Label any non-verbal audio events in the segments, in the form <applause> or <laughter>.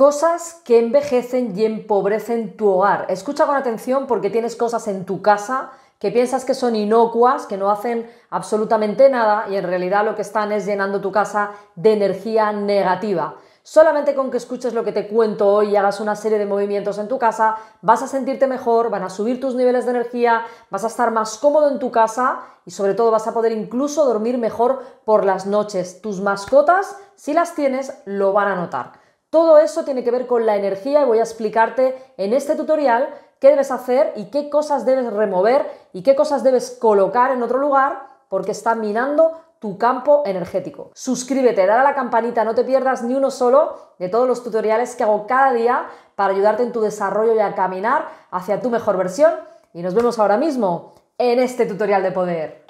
Cosas que envejecen y empobrecen tu hogar. Escucha con atención porque tienes cosas en tu casa que piensas que son inocuas, que no hacen absolutamente nada y en realidad lo que están es llenando tu casa de energía negativa. Solamente con que escuches lo que te cuento hoy y hagas una serie de movimientos en tu casa, vas a sentirte mejor, van a subir tus niveles de energía, vas a estar más cómodo en tu casa y sobre todo vas a poder incluso dormir mejor por las noches. Tus mascotas, si las tienes, lo van a notar. Todo eso tiene que ver con la energía y voy a explicarte en este tutorial qué debes hacer y qué cosas debes remover y qué cosas debes colocar en otro lugar porque está minando tu campo energético. Suscríbete, dale a la campanita, no te pierdas ni uno solo de todos los tutoriales que hago cada día para ayudarte en tu desarrollo y a caminar hacia tu mejor versión. Y nos vemos ahora mismo en este tutorial de poder.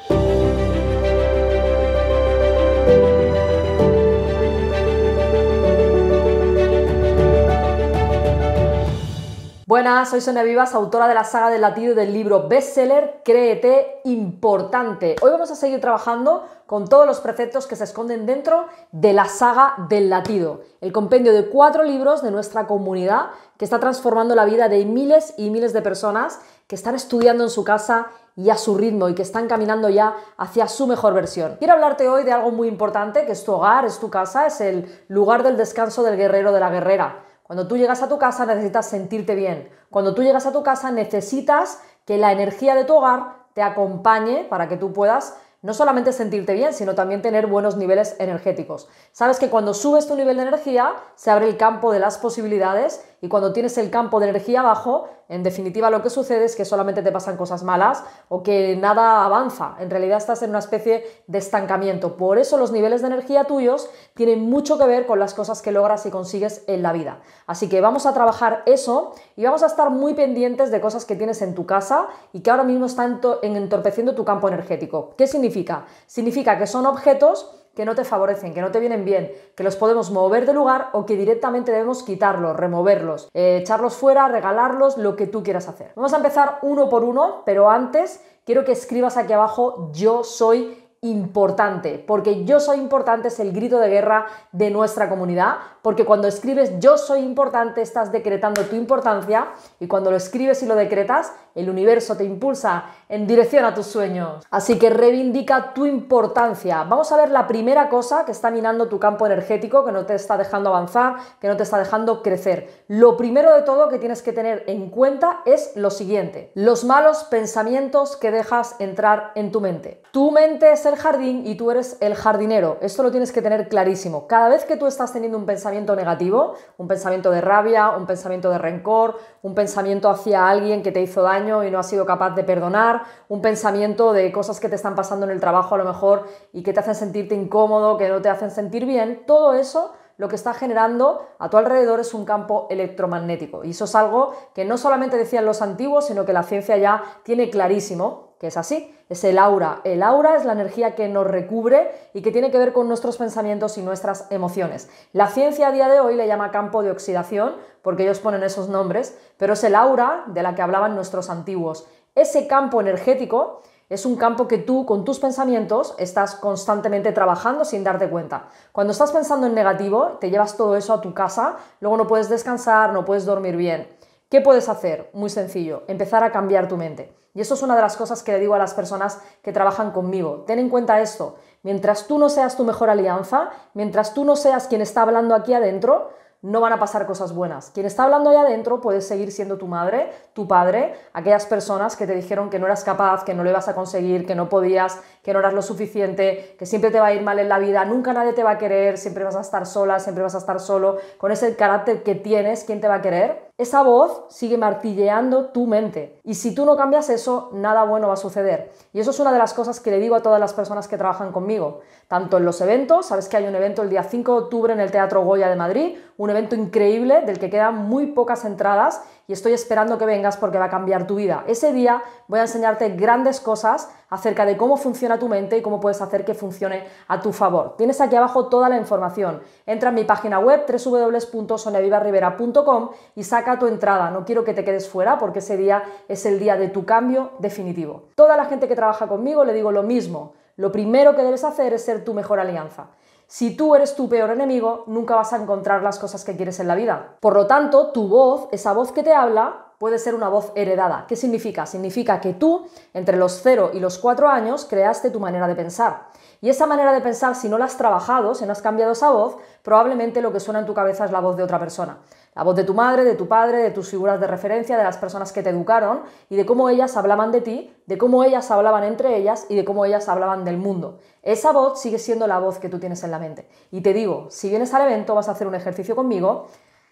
Buenas, soy Sonia Vivas, autora de la saga del latido del libro bestseller Créete Importante. Hoy vamos a seguir trabajando con todos los preceptos que se esconden dentro de la saga del latido, el compendio de cuatro libros de nuestra comunidad que está transformando la vida de miles y miles de personas que están estudiando en su casa y a su ritmo y que están caminando ya hacia su mejor versión. Quiero hablarte hoy de algo muy importante, que es tu hogar, es tu casa, es el lugar del descanso del guerrero de la guerrera cuando tú llegas a tu casa necesitas sentirte bien. Cuando tú llegas a tu casa necesitas que la energía de tu hogar te acompañe para que tú puedas no solamente sentirte bien, sino también tener buenos niveles energéticos. Sabes que cuando subes tu nivel de energía, se abre el campo de las posibilidades y cuando tienes el campo de energía bajo, en definitiva lo que sucede es que solamente te pasan cosas malas o que nada avanza. En realidad estás en una especie de estancamiento. Por eso los niveles de energía tuyos tienen mucho que ver con las cosas que logras y consigues en la vida. Así que vamos a trabajar eso y vamos a estar muy pendientes de cosas que tienes en tu casa y que ahora mismo están entorpeciendo tu campo energético. ¿Qué significa? Significa que son objetos que no te favorecen, que no te vienen bien, que los podemos mover de lugar o que directamente debemos quitarlos, removerlos, eh, echarlos fuera, regalarlos, lo que tú quieras hacer. Vamos a empezar uno por uno, pero antes quiero que escribas aquí abajo yo soy importante, porque yo soy importante es el grito de guerra de nuestra comunidad, porque cuando escribes yo soy importante estás decretando tu importancia y cuando lo escribes y lo decretas, el universo te impulsa en dirección a tus sueños. Así que reivindica tu importancia. Vamos a ver la primera cosa que está minando tu campo energético, que no te está dejando avanzar, que no te está dejando crecer. Lo primero de todo que tienes que tener en cuenta es lo siguiente, los malos pensamientos que dejas entrar en tu mente. Tu mente es el jardín y tú eres el jardinero. Esto lo tienes que tener clarísimo. Cada vez que tú estás teniendo un pensamiento negativo, un pensamiento de rabia, un pensamiento de rencor, un pensamiento hacia alguien que te hizo daño y no has sido capaz de perdonar, un pensamiento de cosas que te están pasando en el trabajo a lo mejor y que te hacen sentirte incómodo, que no te hacen sentir bien, todo eso lo que está generando a tu alrededor es un campo electromagnético. Y eso es algo que no solamente decían los antiguos, sino que la ciencia ya tiene clarísimo que es así, es el aura. El aura es la energía que nos recubre y que tiene que ver con nuestros pensamientos y nuestras emociones. La ciencia a día de hoy le llama campo de oxidación, porque ellos ponen esos nombres, pero es el aura de la que hablaban nuestros antiguos. Ese campo energético es un campo que tú con tus pensamientos estás constantemente trabajando sin darte cuenta. Cuando estás pensando en negativo, te llevas todo eso a tu casa, luego no puedes descansar, no puedes dormir bien. ¿Qué puedes hacer? Muy sencillo, empezar a cambiar tu mente. Y eso es una de las cosas que le digo a las personas que trabajan conmigo. Ten en cuenta esto, mientras tú no seas tu mejor alianza, mientras tú no seas quien está hablando aquí adentro, no van a pasar cosas buenas. Quien está hablando ahí adentro puede seguir siendo tu madre, tu padre, aquellas personas que te dijeron que no eras capaz, que no lo ibas a conseguir, que no podías, que no eras lo suficiente, que siempre te va a ir mal en la vida, nunca nadie te va a querer, siempre vas a estar sola, siempre vas a estar solo. Con ese carácter que tienes, ¿quién te va a querer? Esa voz sigue martilleando tu mente. Y si tú no cambias eso, nada bueno va a suceder. Y eso es una de las cosas que le digo a todas las personas que trabajan conmigo. Tanto en los eventos, sabes que hay un evento el día 5 de octubre en el Teatro Goya de Madrid, un evento increíble del que quedan muy pocas entradas y estoy esperando que vengas porque va a cambiar tu vida. Ese día voy a enseñarte grandes cosas acerca de cómo funciona tu mente y cómo puedes hacer que funcione a tu favor. Tienes aquí abajo toda la información. Entra en mi página web www.soniavivarribera.com y saca tu entrada. No quiero que te quedes fuera porque ese día es el día de tu cambio definitivo. Toda la gente que trabaja conmigo le digo lo mismo. Lo primero que debes hacer es ser tu mejor alianza. Si tú eres tu peor enemigo, nunca vas a encontrar las cosas que quieres en la vida. Por lo tanto, tu voz, esa voz que te habla, puede ser una voz heredada. ¿Qué significa? Significa que tú, entre los 0 y los 4 años, creaste tu manera de pensar. Y esa manera de pensar, si no la has trabajado, si no has cambiado esa voz, probablemente lo que suena en tu cabeza es la voz de otra persona. La voz de tu madre, de tu padre, de tus figuras de referencia, de las personas que te educaron y de cómo ellas hablaban de ti, de cómo ellas hablaban entre ellas y de cómo ellas hablaban del mundo. Esa voz sigue siendo la voz que tú tienes en la mente. Y te digo, si vienes al evento, vas a hacer un ejercicio conmigo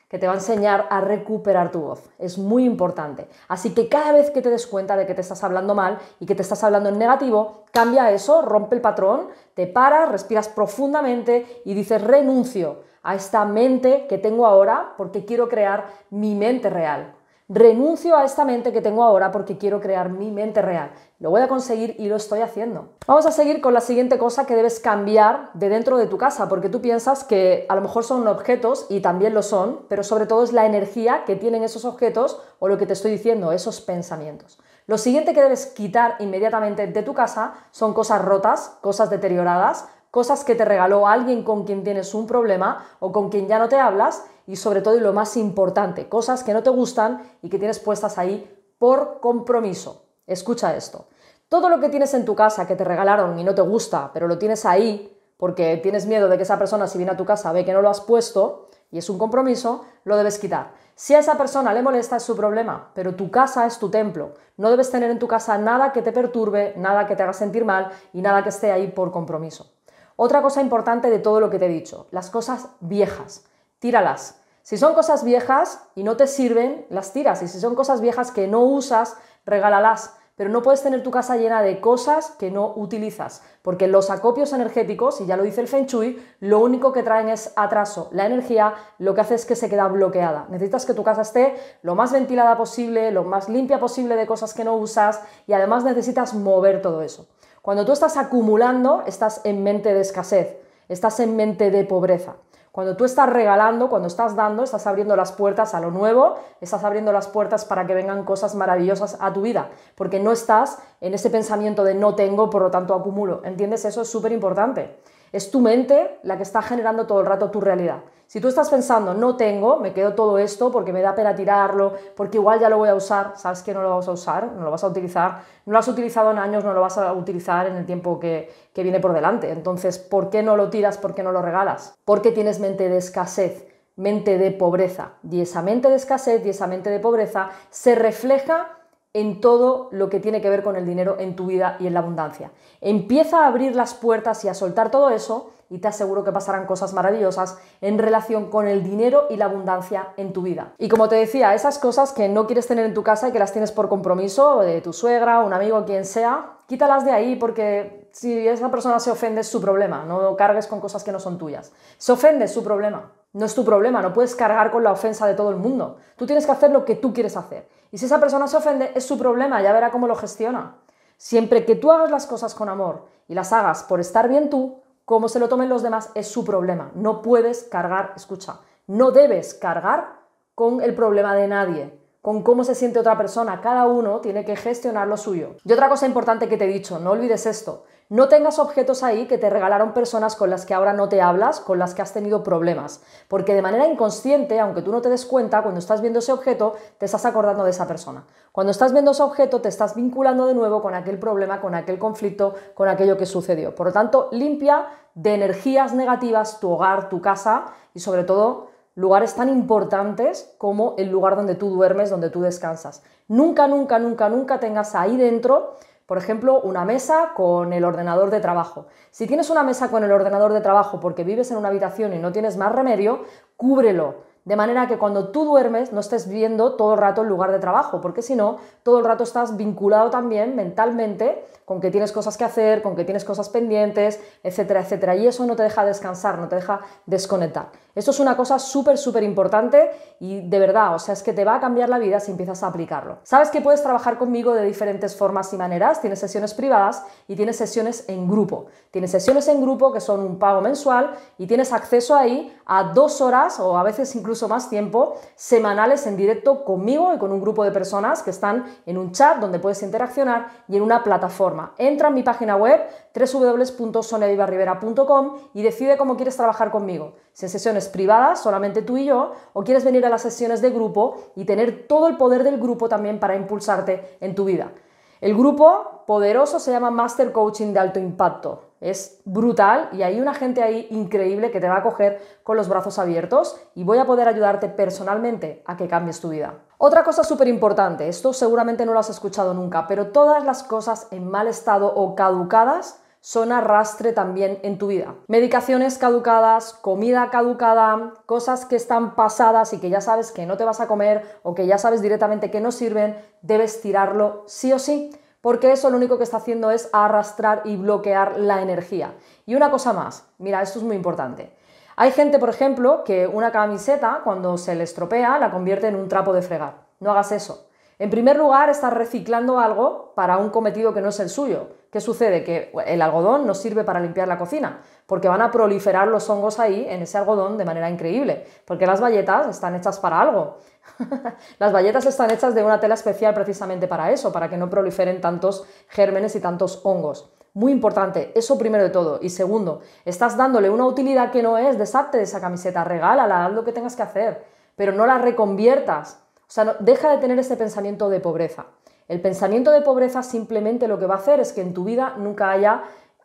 que te va a enseñar a recuperar tu voz. Es muy importante. Así que cada vez que te des cuenta de que te estás hablando mal y que te estás hablando en negativo, cambia eso, rompe el patrón, te paras, respiras profundamente y dices renuncio a esta mente que tengo ahora porque quiero crear mi mente real renuncio a esta mente que tengo ahora porque quiero crear mi mente real. Lo voy a conseguir y lo estoy haciendo. Vamos a seguir con la siguiente cosa que debes cambiar de dentro de tu casa, porque tú piensas que a lo mejor son objetos y también lo son, pero sobre todo es la energía que tienen esos objetos o lo que te estoy diciendo, esos pensamientos. Lo siguiente que debes quitar inmediatamente de tu casa son cosas rotas, cosas deterioradas, cosas que te regaló alguien con quien tienes un problema o con quien ya no te hablas y sobre todo y lo más importante, cosas que no te gustan y que tienes puestas ahí por compromiso. Escucha esto. Todo lo que tienes en tu casa que te regalaron y no te gusta, pero lo tienes ahí porque tienes miedo de que esa persona si viene a tu casa ve que no lo has puesto y es un compromiso, lo debes quitar. Si a esa persona le molesta es su problema, pero tu casa es tu templo. No debes tener en tu casa nada que te perturbe, nada que te haga sentir mal y nada que esté ahí por compromiso. Otra cosa importante de todo lo que te he dicho, las cosas viejas tíralas. Si son cosas viejas y no te sirven, las tiras. Y si son cosas viejas que no usas, regálalas. Pero no puedes tener tu casa llena de cosas que no utilizas, porque los acopios energéticos, y ya lo dice el Feng Shui, lo único que traen es atraso. La energía lo que hace es que se queda bloqueada. Necesitas que tu casa esté lo más ventilada posible, lo más limpia posible de cosas que no usas, y además necesitas mover todo eso. Cuando tú estás acumulando, estás en mente de escasez, estás en mente de pobreza. Cuando tú estás regalando, cuando estás dando, estás abriendo las puertas a lo nuevo, estás abriendo las puertas para que vengan cosas maravillosas a tu vida, porque no estás en ese pensamiento de no tengo, por lo tanto acumulo. ¿Entiendes? Eso es súper importante. Es tu mente la que está generando todo el rato tu realidad. Si tú estás pensando, no tengo, me quedo todo esto porque me da pena tirarlo, porque igual ya lo voy a usar, sabes que no lo vas a usar, no lo vas a utilizar, no lo has utilizado en años, no lo vas a utilizar en el tiempo que, que viene por delante. Entonces, ¿por qué no lo tiras? ¿Por qué no lo regalas? Porque tienes mente de escasez, mente de pobreza. Y esa mente de escasez y esa mente de pobreza se refleja en todo lo que tiene que ver con el dinero en tu vida y en la abundancia. Empieza a abrir las puertas y a soltar todo eso y te aseguro que pasarán cosas maravillosas en relación con el dinero y la abundancia en tu vida. Y como te decía, esas cosas que no quieres tener en tu casa y que las tienes por compromiso de tu suegra, un amigo, quien sea, quítalas de ahí porque si esa persona se ofende es su problema, no cargues con cosas que no son tuyas. Se ofende es su problema. No es tu problema, no puedes cargar con la ofensa de todo el mundo. Tú tienes que hacer lo que tú quieres hacer. Y si esa persona se ofende, es su problema, ya verá cómo lo gestiona. Siempre que tú hagas las cosas con amor y las hagas por estar bien tú, cómo se lo tomen los demás es su problema. No puedes cargar, escucha, no debes cargar con el problema de nadie, con cómo se siente otra persona. Cada uno tiene que gestionar lo suyo. Y otra cosa importante que te he dicho, no olvides esto. No tengas objetos ahí que te regalaron personas con las que ahora no te hablas, con las que has tenido problemas, porque de manera inconsciente, aunque tú no te des cuenta, cuando estás viendo ese objeto, te estás acordando de esa persona. Cuando estás viendo ese objeto, te estás vinculando de nuevo con aquel problema, con aquel conflicto, con aquello que sucedió. Por lo tanto, limpia de energías negativas tu hogar, tu casa y sobre todo lugares tan importantes como el lugar donde tú duermes, donde tú descansas. Nunca, nunca, nunca, nunca tengas ahí dentro por ejemplo, una mesa con el ordenador de trabajo. Si tienes una mesa con el ordenador de trabajo porque vives en una habitación y no tienes más remedio, cúbrelo de manera que cuando tú duermes no estés viendo todo el rato el lugar de trabajo, porque si no, todo el rato estás vinculado también mentalmente con que tienes cosas que hacer, con que tienes cosas pendientes, etcétera, etcétera. Y eso no te deja descansar, no te deja desconectar. Esto es una cosa súper, súper importante y de verdad, o sea, es que te va a cambiar la vida si empiezas a aplicarlo. Sabes que puedes trabajar conmigo de diferentes formas y maneras. Tienes sesiones privadas y tienes sesiones en grupo. Tienes sesiones en grupo que son un pago mensual y tienes acceso ahí a dos horas o a veces incluso más tiempo, semanales en directo conmigo y con un grupo de personas que están en un chat donde puedes interaccionar y en una plataforma. Entra en mi página web www.sonevivarivera.com y decide cómo quieres trabajar conmigo. Si en sesiones privadas, solamente tú y yo, o quieres venir a las sesiones de grupo y tener todo el poder del grupo también para impulsarte en tu vida. El grupo poderoso se llama Master Coaching de Alto Impacto. Es brutal y hay una gente ahí increíble que te va a coger con los brazos abiertos y voy a poder ayudarte personalmente a que cambies tu vida. Otra cosa súper importante, esto seguramente no lo has escuchado nunca, pero todas las cosas en mal estado o caducadas son arrastre también en tu vida. Medicaciones caducadas, comida caducada, cosas que están pasadas y que ya sabes que no te vas a comer o que ya sabes directamente que no sirven, debes tirarlo sí o sí, porque eso lo único que está haciendo es arrastrar y bloquear la energía. Y una cosa más, mira, esto es muy importante. Hay gente, por ejemplo, que una camiseta, cuando se le estropea, la convierte en un trapo de fregar. No hagas eso. En primer lugar, estás reciclando algo para un cometido que no es el suyo. ¿Qué sucede? Que el algodón no sirve para limpiar la cocina, porque van a proliferar los hongos ahí, en ese algodón, de manera increíble, porque las bayetas están hechas para algo. <laughs> las bayetas están hechas de una tela especial precisamente para eso, para que no proliferen tantos gérmenes y tantos hongos. Muy importante, eso primero de todo. Y segundo, estás dándole una utilidad que no es, desarte de esa camiseta, regálala, haz lo que tengas que hacer, pero no la reconviertas o sea, deja de tener ese pensamiento de pobreza. El pensamiento de pobreza simplemente lo que va a hacer es que en tu vida nunca haya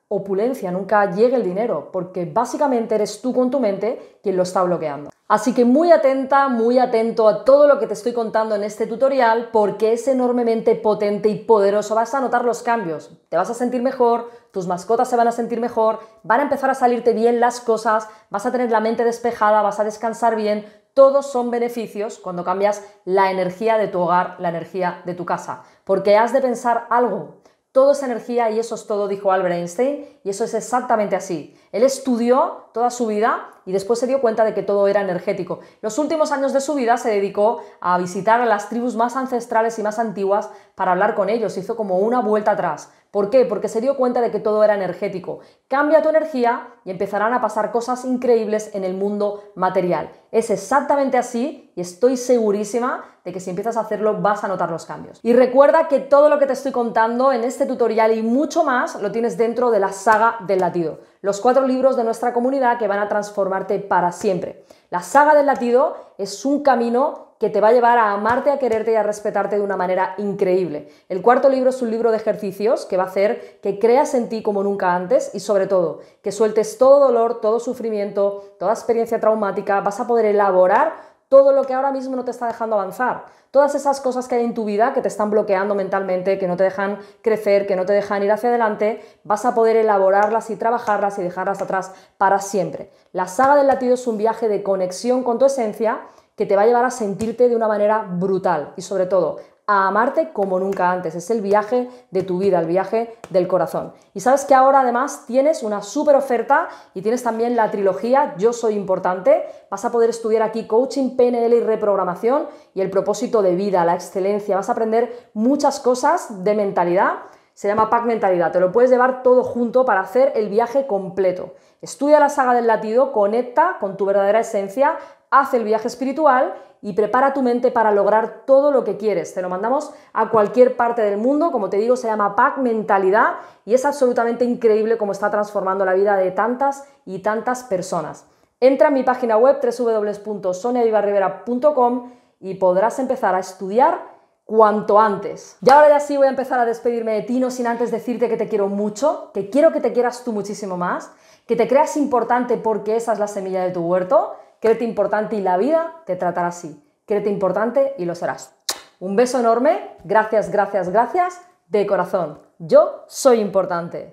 opulencia, nunca llegue el dinero, porque básicamente eres tú con tu mente quien lo está bloqueando. Así que muy atenta, muy atento a todo lo que te estoy contando en este tutorial, porque es enormemente potente y poderoso. Vas a notar los cambios, te vas a sentir mejor, tus mascotas se van a sentir mejor, van a empezar a salirte bien las cosas, vas a tener la mente despejada, vas a descansar bien, todos son beneficios cuando cambias la energía de tu hogar, la energía de tu casa, porque has de pensar algo. Todo es energía y eso es todo, dijo Albert Einstein, y eso es exactamente así. Él estudió toda su vida y después se dio cuenta de que todo era energético. Los últimos años de su vida se dedicó a visitar a las tribus más ancestrales y más antiguas para hablar con ellos. Hizo como una vuelta atrás. ¿Por qué? Porque se dio cuenta de que todo era energético. Cambia tu energía y empezarán a pasar cosas increíbles en el mundo material. Es exactamente así y estoy segurísima de que si empiezas a hacerlo vas a notar los cambios. Y recuerda que todo lo que te estoy contando en este tutorial y mucho más lo tienes dentro de la saga del latido los cuatro libros de nuestra comunidad que van a transformarte para siempre. La saga del latido es un camino que te va a llevar a amarte, a quererte y a respetarte de una manera increíble. El cuarto libro es un libro de ejercicios que va a hacer que creas en ti como nunca antes y sobre todo que sueltes todo dolor, todo sufrimiento, toda experiencia traumática, vas a poder elaborar todo lo que ahora mismo no te está dejando avanzar, todas esas cosas que hay en tu vida que te están bloqueando mentalmente, que no te dejan crecer, que no te dejan ir hacia adelante, vas a poder elaborarlas y trabajarlas y dejarlas atrás para siempre. La saga del latido es un viaje de conexión con tu esencia que te va a llevar a sentirte de una manera brutal y sobre todo a amarte como nunca antes. Es el viaje de tu vida, el viaje del corazón. Y sabes que ahora además tienes una súper oferta y tienes también la trilogía Yo Soy Importante. Vas a poder estudiar aquí coaching, PNL y reprogramación y el propósito de vida, la excelencia. Vas a aprender muchas cosas de mentalidad se llama Pack Mentalidad. Te lo puedes llevar todo junto para hacer el viaje completo. Estudia la saga del latido, conecta con tu verdadera esencia, haz el viaje espiritual y prepara tu mente para lograr todo lo que quieres. Te lo mandamos a cualquier parte del mundo, como te digo, se llama Pack Mentalidad y es absolutamente increíble cómo está transformando la vida de tantas y tantas personas. Entra en mi página web www.soniavivarrivera.com y podrás empezar a estudiar cuanto antes. Y ahora ya sí voy a empezar a despedirme de ti, no sin antes decirte que te quiero mucho, que quiero que te quieras tú muchísimo más, que te creas importante porque esa es la semilla de tu huerto, créete importante y la vida te tratará así. Créete importante y lo serás. Un beso enorme, gracias, gracias, gracias, de corazón. Yo soy importante.